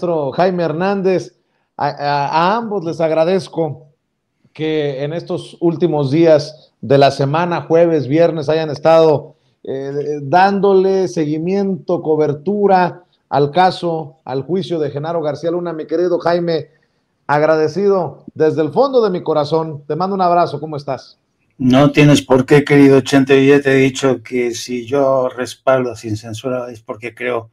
maestro Jaime Hernández. A, ambos les agradezco que en estos últimos días de la semana, jueves, viernes, hayan estado eh, dándole seguimiento, cobertura al caso, al juicio de Genaro García Luna. Mi querido Jaime, agradecido desde el fondo de mi corazón. Te mando un abrazo. ¿Cómo estás? No tienes por qué, querido Chente. Ya te he dicho que si yo respaldo sin censura es porque creo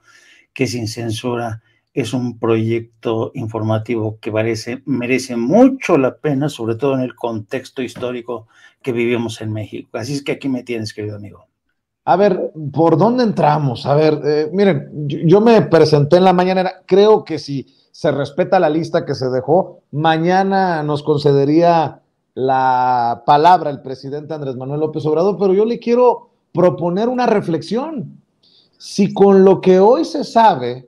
que sin censura es un proyecto informativo que merece mucho la pena, sobre todo en el contexto histórico que vivimos en México. Así es que aquí me tienes, querido amigo. A ver, ¿por dónde entramos? A ver, eh, miren, yo, me presenté en la mañana, creo que si se respeta la lista que se dejó, mañana nos concedería la palabra el presidente Andrés Manuel López Obrador, pero yo le quiero proponer una reflexión. Si con lo que hoy se sabe,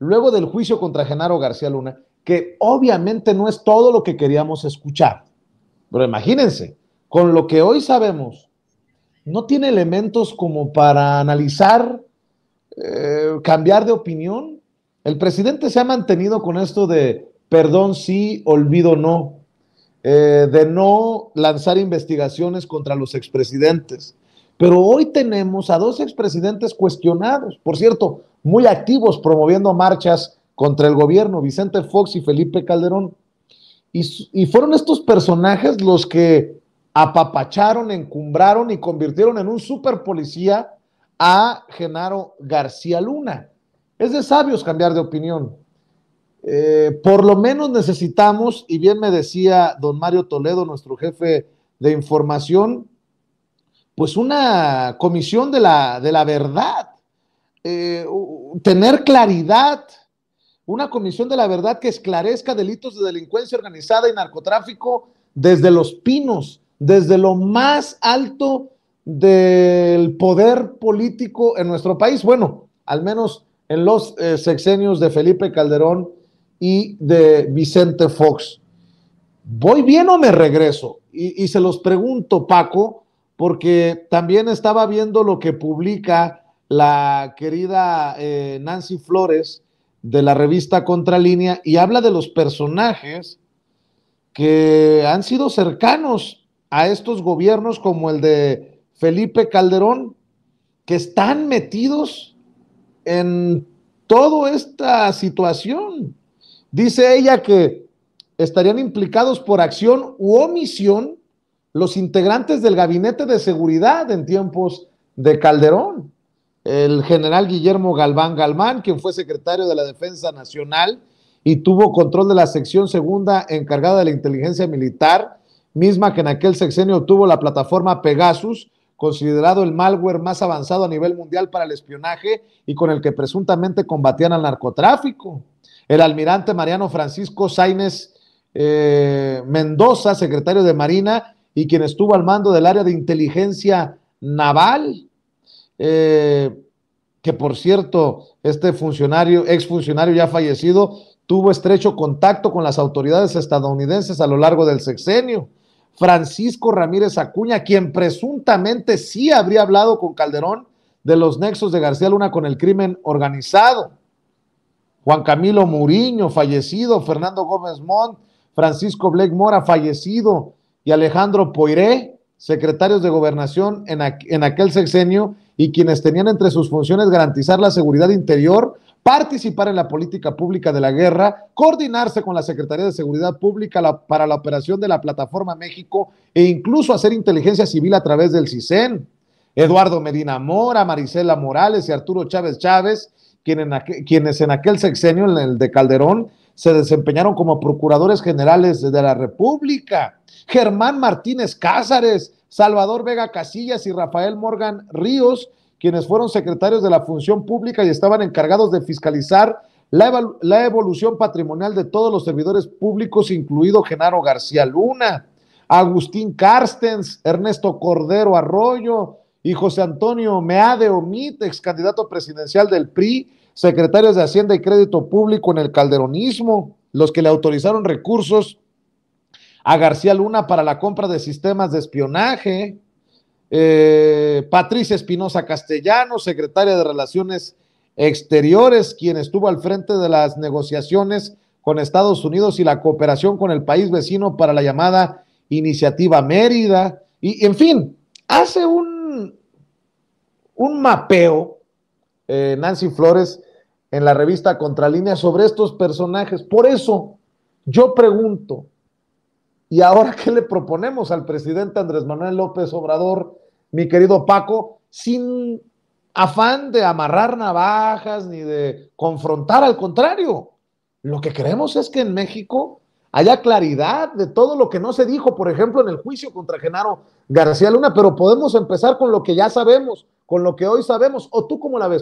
luego del juicio contra Genaro García Luna, que obviamente no es todo lo que queríamos escuchar. Pero imagínense, con lo que hoy sabemos, no tiene elementos como para analizar, eh, cambiar de opinión. El presidente se ha mantenido con esto de perdón sí, olvido no, eh, de no lanzar investigaciones contra los expresidentes, pero hoy tenemos a dos expresidentes cuestionados, por cierto, muy activos promoviendo marchas contra el gobierno, Vicente Fox y Felipe Calderón. Y, fueron estos personajes los que apapacharon, encumbraron y convirtieron en un super policía a Genaro García Luna. Es de sabios cambiar de opinión. Eh, por lo menos necesitamos, y bien me decía don Mario Toledo, nuestro jefe de información, pues una comisión de la, verdad, eh, tener claridad, una comisión de la verdad que esclarezca delitos de delincuencia organizada y narcotráfico desde los pinos, desde lo más alto del poder político en nuestro país. Bueno, al menos en los eh, sexenios de Felipe Calderón y de Vicente Fox. ¿Voy bien o me regreso? y se los pregunto, Paco, porque también estaba viendo lo que publica la querida eh, Nancy Flores de la revista Contralínea y habla de los personajes que han sido cercanos a estos gobiernos como el de Felipe Calderón, que están metidos en toda esta situación. Dice ella que estarían implicados por acción u omisión los integrantes del gabinete de seguridad en tiempos de Calderón. El general Guillermo Galván Galmán, quien fue secretario de la Defensa Nacional y tuvo control de la sección segunda encargada de la inteligencia militar, misma que en aquel sexenio obtuvo la plataforma Pegasus, considerado el malware más avanzado a nivel mundial para el espionaje y con el que presuntamente combatían al narcotráfico. El almirante Mariano Francisco Sainz eh, Mendoza, secretario de Marina, y quien estuvo al mando del área de inteligencia naval, eh, que por cierto, este funcionario, exfuncionario ya fallecido, tuvo estrecho contacto con las autoridades estadounidenses a lo largo del sexenio. Francisco Ramírez Acuña, quien presuntamente sí habría hablado con Calderón de los nexos de García Luna con el crimen organizado. Juan Camilo Muriño, fallecido, Fernando Gómez Montt, Francisco Blake Mora, fallecido, Alejandro Poiré, secretarios de gobernación en, aquel sexenio y quienes tenían entre sus funciones garantizar la seguridad interior, participar en la política pública de la guerra, coordinarse con la Secretaría de Seguridad Pública para la operación de la Plataforma México e incluso hacer inteligencia civil a través del CISEN. Eduardo Medina Mora, Marisela Morales y Arturo Chávez Chávez, quienes en aquel sexenio, en el de Calderón, se desempeñaron como procuradores generales de la República. Germán Martínez Cázares, Salvador Vega Casillas y Rafael Morgan Ríos, quienes fueron secretarios de la Función Pública y estaban encargados de fiscalizar la, evolución patrimonial de todos los servidores públicos, incluido Genaro García Luna, Agustín Carstens, Ernesto Cordero Arroyo, y José Antonio Meade Omit, ex candidato presidencial del PRI, secretarios de Hacienda y Crédito Público en el calderonismo, los que le autorizaron recursos a García Luna para la compra de sistemas de espionaje, eh, Patricia Espinosa Castellano, secretaria de Relaciones Exteriores, quien estuvo al frente de las negociaciones con Estados Unidos y la cooperación con el país vecino para la llamada Iniciativa Mérida, y, en fin, hace un, un mapeo, eh, Nancy Flores, en la revista Contralínea sobre estos personajes. Por eso yo pregunto, ¿y ahora qué le proponemos al presidente Andrés Manuel López Obrador, mi querido Paco, sin afán de amarrar navajas ni de confrontar, al contrario. Lo que queremos es que en México haya claridad de todo lo que no se dijo, por ejemplo, en el juicio contra Genaro García Luna, pero podemos empezar con lo que ya sabemos, con lo que hoy sabemos. ¿O tú cómo la ves,